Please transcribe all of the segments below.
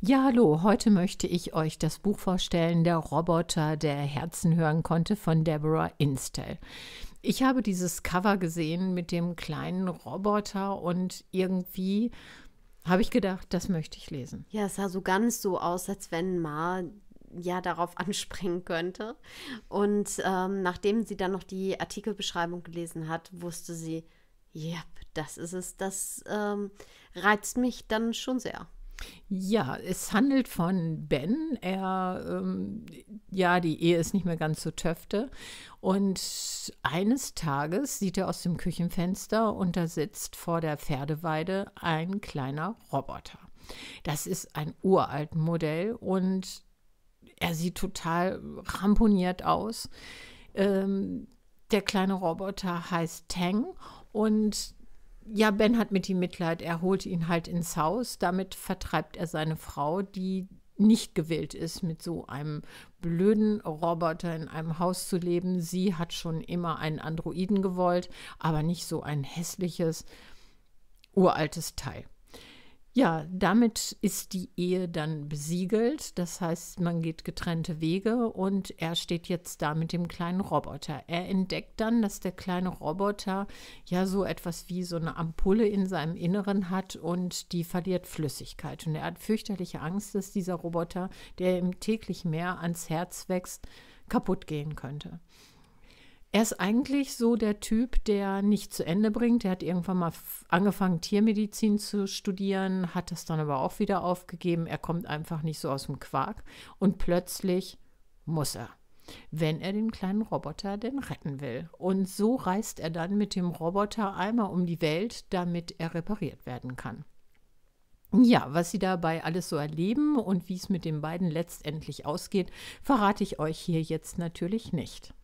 Ja, hallo, heute möchte ich euch das Buch vorstellen, Der Roboter, der Herzen hören konnte von Deborah Instell. Ich habe dieses Cover gesehen mit dem kleinen Roboter und irgendwie habe ich gedacht, das möchte ich lesen. Ja, es sah so ganz so aus, als wenn mal ja darauf anspringen könnte. Und ähm, nachdem sie dann noch die Artikelbeschreibung gelesen hat, wusste sie, ja, yep, das ist es. Das ähm, reizt mich dann schon sehr. Ja, es handelt von Ben. Er, ähm, ja, die Ehe ist nicht mehr ganz so töfte. Und eines Tages sieht er aus dem Küchenfenster und da sitzt vor der Pferdeweide ein kleiner Roboter. Das ist ein uralt Modell und er sieht total ramponiert aus. Ähm, der kleine Roboter heißt Tang und ja, Ben hat mit ihm Mitleid. Er holt ihn halt ins Haus. Damit vertreibt er seine Frau, die nicht gewillt ist, mit so einem blöden Roboter in einem Haus zu leben. Sie hat schon immer einen Androiden gewollt, aber nicht so ein hässliches, uraltes Teil. Ja, damit ist die Ehe dann besiegelt. Das heißt, man geht getrennte Wege und er steht jetzt da mit dem kleinen Roboter. Er entdeckt dann, dass der kleine Roboter ja so etwas wie so eine Ampulle in seinem Inneren hat und die verliert Flüssigkeit. Und er hat fürchterliche Angst, dass dieser Roboter, der ihm täglich mehr ans Herz wächst, kaputt gehen könnte. Er ist eigentlich so der Typ, der nicht zu Ende bringt. Er hat irgendwann mal angefangen, Tiermedizin zu studieren, hat das dann aber auch wieder aufgegeben. Er kommt einfach nicht so aus dem Quark. Und plötzlich muss er, wenn er den kleinen Roboter denn retten will. Und so reist er dann mit dem Roboter einmal um die Welt, damit er repariert werden kann. Ja, was sie dabei alles so erleben und wie es mit den beiden letztendlich ausgeht, verrate ich euch hier jetzt natürlich nicht.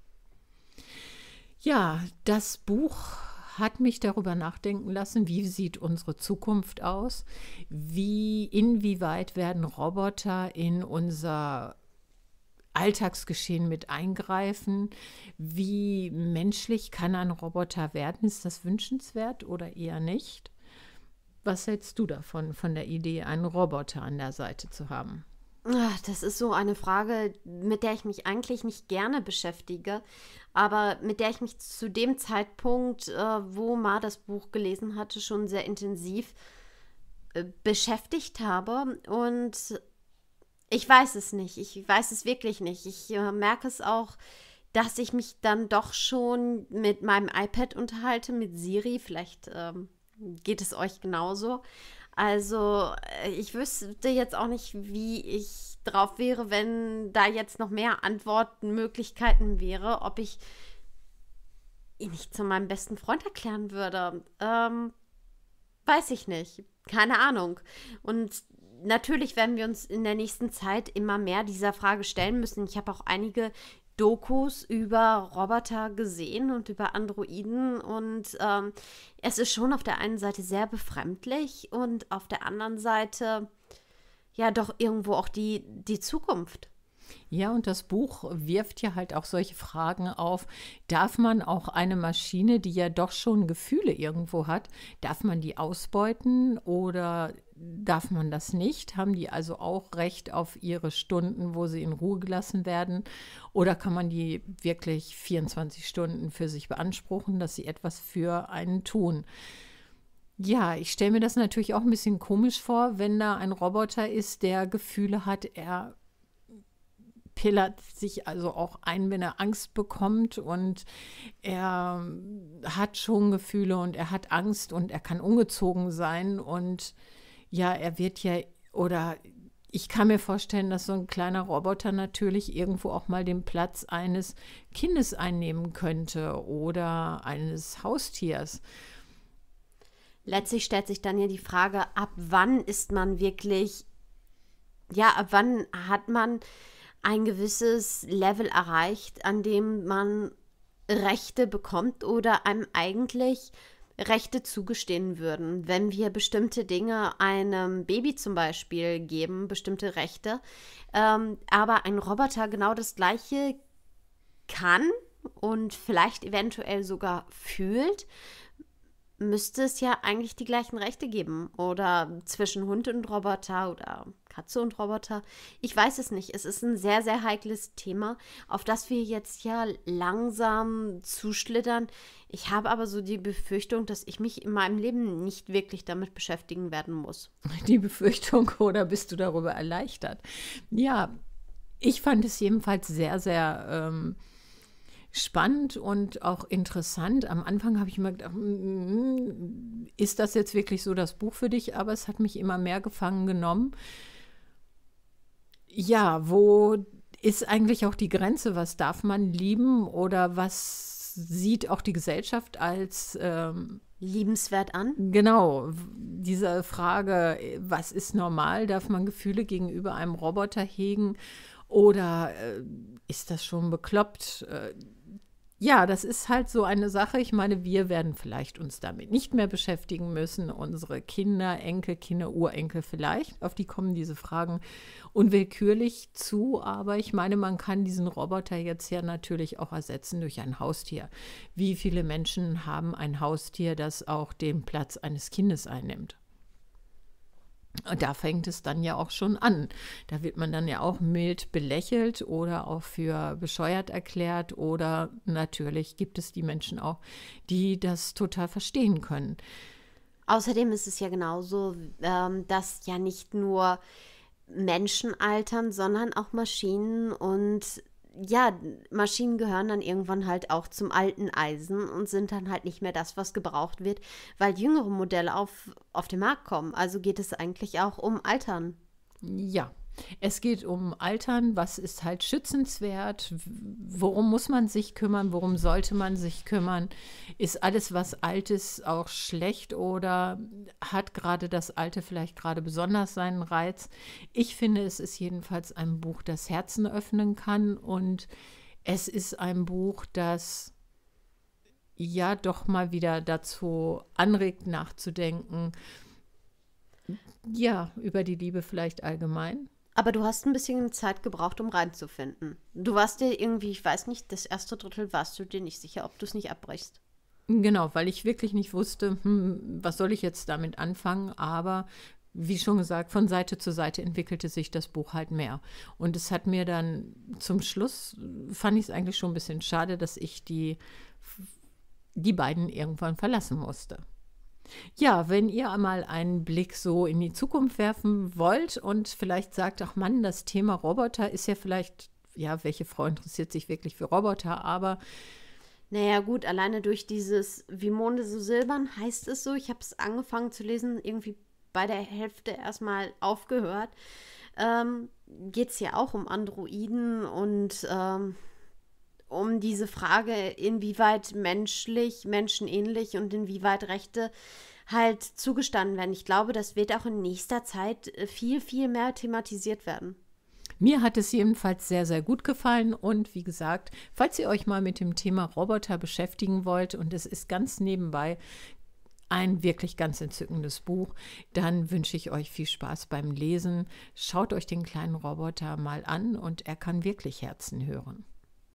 Ja, das Buch hat mich darüber nachdenken lassen, wie sieht unsere Zukunft aus? Wie, inwieweit werden Roboter in unser Alltagsgeschehen mit eingreifen? Wie menschlich kann ein Roboter werden? Ist das wünschenswert oder eher nicht? Was hältst du davon, von der Idee, einen Roboter an der Seite zu haben? Das ist so eine Frage, mit der ich mich eigentlich nicht gerne beschäftige, aber mit der ich mich zu dem Zeitpunkt, äh, wo Ma das Buch gelesen hatte, schon sehr intensiv äh, beschäftigt habe. Und ich weiß es nicht. Ich weiß es wirklich nicht. Ich äh, merke es auch, dass ich mich dann doch schon mit meinem iPad unterhalte, mit Siri. Vielleicht ähm, geht es euch genauso. Also äh, ich wüsste jetzt auch nicht, wie ich drauf wäre, wenn da jetzt noch mehr Antwortmöglichkeiten wäre, ob ich ihn nicht zu meinem besten Freund erklären würde. Ähm, weiß ich nicht. Keine Ahnung. Und natürlich werden wir uns in der nächsten Zeit immer mehr dieser Frage stellen müssen. Ich habe auch einige Dokus über Roboter gesehen und über Androiden und ähm, es ist schon auf der einen Seite sehr befremdlich und auf der anderen Seite ja doch irgendwo auch die, die Zukunft. Ja, und das Buch wirft ja halt auch solche Fragen auf. Darf man auch eine Maschine, die ja doch schon Gefühle irgendwo hat, darf man die ausbeuten oder darf man das nicht? Haben die also auch Recht auf ihre Stunden, wo sie in Ruhe gelassen werden? Oder kann man die wirklich 24 Stunden für sich beanspruchen, dass sie etwas für einen tun? Ja, ich stelle mir das natürlich auch ein bisschen komisch vor, wenn da ein Roboter ist, der Gefühle hat, er pillert sich also auch ein, wenn er Angst bekommt und er hat schon Gefühle und er hat Angst und er kann ungezogen sein und ja, er wird ja oder ich kann mir vorstellen, dass so ein kleiner Roboter natürlich irgendwo auch mal den Platz eines Kindes einnehmen könnte oder eines Haustiers. Letztlich stellt sich dann ja die Frage, ab wann ist man wirklich, ja, ab wann hat man ein gewisses Level erreicht, an dem man Rechte bekommt oder einem eigentlich Rechte zugestehen würden, wenn wir bestimmte Dinge einem Baby zum Beispiel geben, bestimmte Rechte. Ähm, aber ein Roboter genau das gleiche kann und vielleicht eventuell sogar fühlt, müsste es ja eigentlich die gleichen Rechte geben. Oder zwischen Hund und Roboter oder Katze und Roboter. Ich weiß es nicht. Es ist ein sehr, sehr heikles Thema, auf das wir jetzt ja langsam zuschlittern. Ich habe aber so die Befürchtung, dass ich mich in meinem Leben nicht wirklich damit beschäftigen werden muss. Die Befürchtung oder bist du darüber erleichtert? Ja, ich fand es jedenfalls sehr, sehr. Ähm spannend und auch interessant. Am Anfang habe ich immer gedacht, mm, mm, mm, ist das jetzt wirklich so das Buch für dich? Aber es hat mich immer mehr gefangen genommen, ja, wo ist eigentlich auch die Grenze? Was darf man lieben oder was sieht auch die Gesellschaft als ähm, liebenswert an? Genau, diese Frage, was ist normal? Darf man Gefühle gegenüber einem Roboter hegen oder äh, ist das schon bekloppt? Äh, ja, das ist halt so eine Sache. Ich meine, wir werden vielleicht uns damit nicht mehr beschäftigen müssen. Unsere Kinder, Enkel, Kinder, Urenkel vielleicht. Auf die kommen diese Fragen unwillkürlich zu. Aber ich meine, man kann diesen Roboter jetzt ja natürlich auch ersetzen durch ein Haustier. Wie viele Menschen haben ein Haustier, das auch den Platz eines Kindes einnimmt? da fängt es dann ja auch schon an. Da wird man dann ja auch mild belächelt oder auch für bescheuert erklärt. Oder natürlich gibt es die Menschen auch, die das total verstehen können. Außerdem ist es ja genauso, ähm, dass ja nicht nur Menschen altern, sondern auch Maschinen und ja, Maschinen gehören dann irgendwann halt auch zum alten Eisen und sind dann halt nicht mehr das, was gebraucht wird, weil jüngere Modelle auf, auf den Markt kommen. Also geht es eigentlich auch um Altern. Ja, es geht um Altern, was ist halt schützenswert, worum muss man sich kümmern, worum sollte man sich kümmern, ist alles, was alt ist, auch schlecht oder hat gerade das Alte vielleicht gerade besonders seinen Reiz. Ich finde, es ist jedenfalls ein Buch, das Herzen öffnen kann und es ist ein Buch, das ja doch mal wieder dazu anregt, nachzudenken. Ja, über die Liebe vielleicht allgemein. Aber du hast ein bisschen Zeit gebraucht, um reinzufinden. Du warst dir irgendwie, ich weiß nicht, das erste Drittel warst du dir nicht sicher, ob du es nicht abbrechst. Genau, weil ich wirklich nicht wusste, hm, was soll ich jetzt damit anfangen, aber wie schon gesagt, von Seite zu Seite entwickelte sich das Buch halt mehr. Und es hat mir dann zum Schluss, fand ich es eigentlich schon ein bisschen schade, dass ich die, die beiden irgendwann verlassen musste. Ja, wenn ihr einmal einen Blick so in die Zukunft werfen wollt und vielleicht sagt, ach Mann, das Thema Roboter ist ja vielleicht, ja, welche Frau interessiert sich wirklich für Roboter, aber naja, gut, alleine durch dieses Wie Monde so silbern heißt es so. Ich habe es angefangen zu lesen, irgendwie bei der Hälfte erstmal aufgehört. Ähm, Geht es ja auch um Androiden und ähm, um diese Frage, inwieweit menschlich, menschenähnlich und inwieweit Rechte halt zugestanden werden. Ich glaube, das wird auch in nächster Zeit äh, viel, viel mehr thematisiert werden. Mir hat es jedenfalls sehr, sehr gut gefallen. Und wie gesagt, falls ihr euch mal mit dem Thema Roboter beschäftigen wollt und es ist ganz nebenbei ein wirklich ganz entzückendes Buch, dann wünsche ich euch viel Spaß beim Lesen. Schaut euch den kleinen Roboter mal an und er kann wirklich Herzen hören.